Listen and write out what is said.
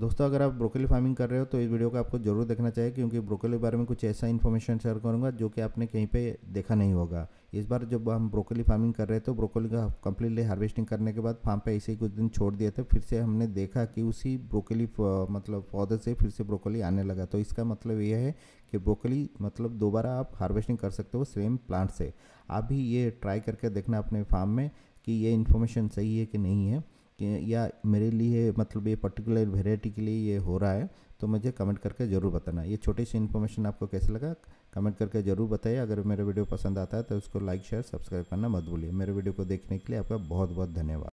दोस्तों अगर आप ब्रोकली फार्मिंग कर रहे हो तो इस वीडियो को आपको जरूर देखना चाहिए क्योंकि ब्रोकली के बारे में कुछ ऐसा इन्फॉर्मेशन शेयर करूँगा जो कि आपने कहीं पे देखा नहीं होगा इस बार जब हम ब्रोकली फार्मिंग कर रहे थे तो ब्रोकली का कम्प्लीटली हार्वेस्टिंग करने के बाद फार्म पे ऐसे ही कुछ दिन छोड़ दिए थे फिर से हमने देखा कि उसी ब्रोकली मतलब पौधे से फिर से ब्रोकली आने लगा तो इसका मतलब यह है कि ब्रोकली मतलब दोबारा आप हार्वेस्टिंग कर सकते हो सेम प्लांट से आप भी ये ट्राई करके देखना अपने फार्म में कि ये इन्फॉर्मेशन सही है कि नहीं है या मेरे लिए मतलब ये पर्टिकुलर वेराइटी के लिए ये हो रहा है तो मुझे कमेंट करके ज़रूर बताना ये छोटी सी इन्फॉर्मेशन आपको कैसे लगा कमेंट करके ज़रूर बताइए अगर मेरा वीडियो पसंद आता है तो उसको लाइक शेयर सब्सक्राइब करना मत भूलिए मेरे वीडियो को देखने के लिए आपका बहुत बहुत धन्यवाद